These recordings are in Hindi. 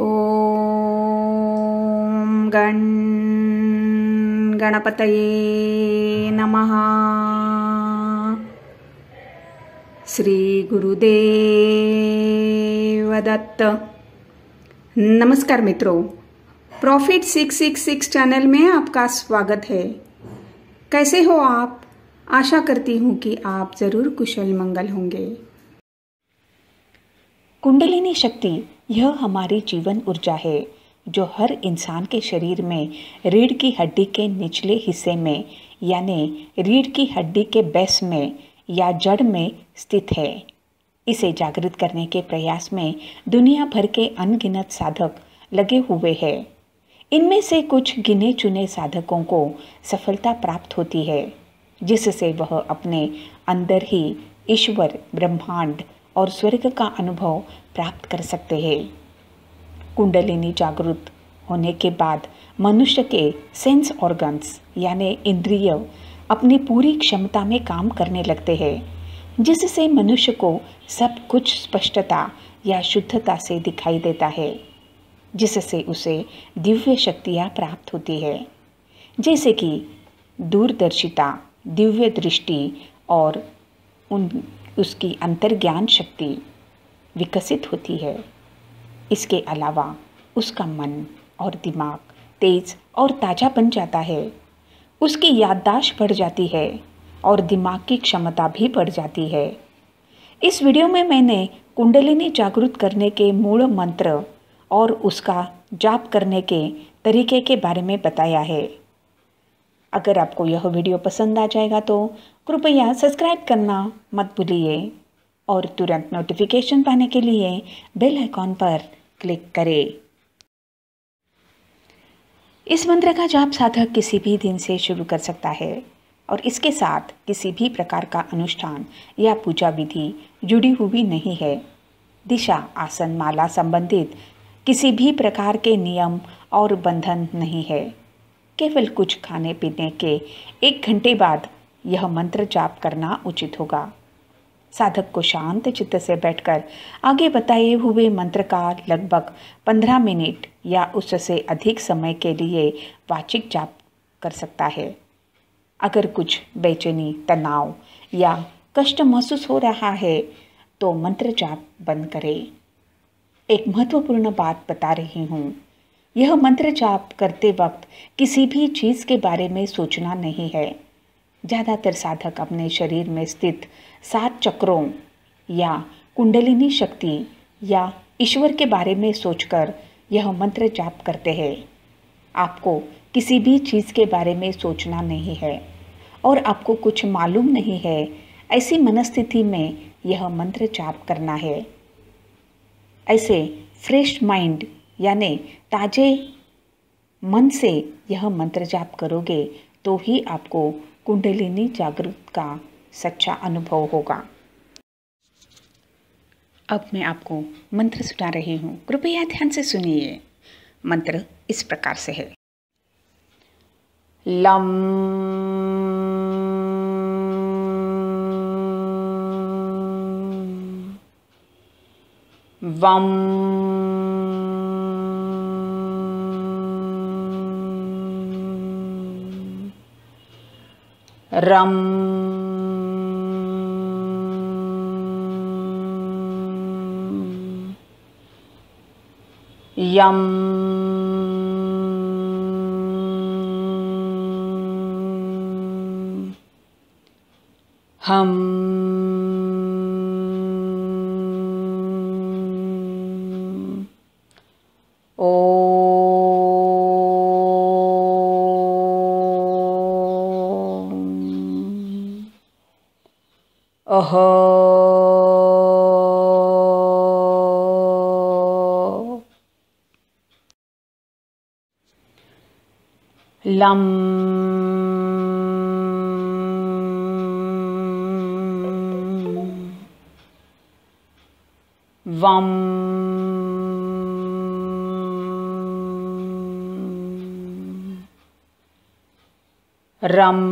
ओम गण गणपत नमः श्रीगुरुदेवदत्त नमस्कार मित्रों प्रॉफिट 666 चैनल में आपका स्वागत है कैसे हो आप आशा करती हूँ कि आप ज़रूर कुशल मंगल होंगे कुंडलिनी शक्ति यह हमारी जीवन ऊर्जा है जो हर इंसान के शरीर में रीढ़ की हड्डी के निचले हिस्से में यानी रीढ़ की हड्डी के बेस में या जड़ में स्थित है इसे जागृत करने के प्रयास में दुनिया भर के अनगिनत साधक लगे हुए हैं इनमें से कुछ गिने चुने साधकों को सफलता प्राप्त होती है जिससे वह अपने अंदर ही ईश्वर ब्रह्मांड और स्वर्ग का अनुभव प्राप्त कर सकते हैं कुंडलिनी जागृत होने के बाद मनुष्य के सेंस ऑर्गन्स यानी इंद्रिय अपनी पूरी क्षमता में काम करने लगते हैं जिससे मनुष्य को सब कुछ स्पष्टता या शुद्धता से दिखाई देता है जिससे उसे दिव्य शक्तियाँ प्राप्त होती है जैसे कि दूरदर्शिता दिव्य दृष्टि और उन उसकी अंतर्ज्ञान शक्ति विकसित होती है इसके अलावा उसका मन और दिमाग तेज और ताज़ा बन जाता है उसकी याददाश्त बढ़ जाती है और दिमाग की क्षमता भी बढ़ जाती है इस वीडियो में मैंने कुंडलिनी जागृत करने के मूल मंत्र और उसका जाप करने के तरीके के बारे में बताया है अगर आपको यह वीडियो पसंद आ जाएगा तो कृपया सब्सक्राइब करना मत भूलिए और तुरंत नोटिफिकेशन पाने के लिए बेल आइकॉन पर क्लिक करें इस मंत्र का जाप साधक किसी भी दिन से शुरू कर सकता है और इसके साथ किसी भी प्रकार का अनुष्ठान या पूजा विधि जुड़ी हुई नहीं है दिशा आसन माला संबंधित किसी भी प्रकार के नियम और बंधन नहीं है केवल कुछ खाने पीने के एक घंटे बाद यह मंत्र जाप करना उचित होगा साधक को शांत चित्त से बैठकर आगे बताए हुए मंत्र का लगभग पंद्रह मिनट या उससे अधिक समय के लिए वाचिक जाप कर सकता है अगर कुछ बेचैनी तनाव या कष्ट महसूस हो रहा है तो मंत्र जाप बंद करें एक महत्वपूर्ण बात बता रही हूँ यह मंत्र जाप करते वक्त किसी भी चीज़ के बारे में सोचना नहीं है ज़्यादातर साधक अपने शरीर में स्थित सात चक्रों या कुंडलिनी शक्ति या ईश्वर के बारे में सोचकर यह मंत्र जाप करते हैं आपको किसी भी चीज़ के बारे में सोचना नहीं है और आपको कुछ मालूम नहीं है ऐसी मनस्थिति में यह मंत्र जाप करना है ऐसे फ्रेश माइंड यानी ताजे मन से यह मंत्र जाप करोगे तो ही आपको कुंडलिनी जागृत का सच्चा अनुभव होगा अब मैं आपको मंत्र सुना रही हूँ कृपया ध्यान से सुनिए मंत्र इस प्रकार से है लम वम Ram. Yum. Hum. Oh. lam vam ram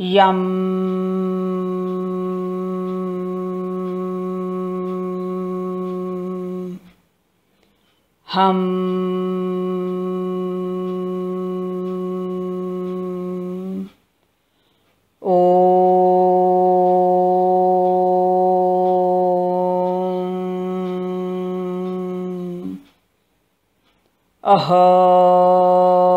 Yum. Hum. Aha.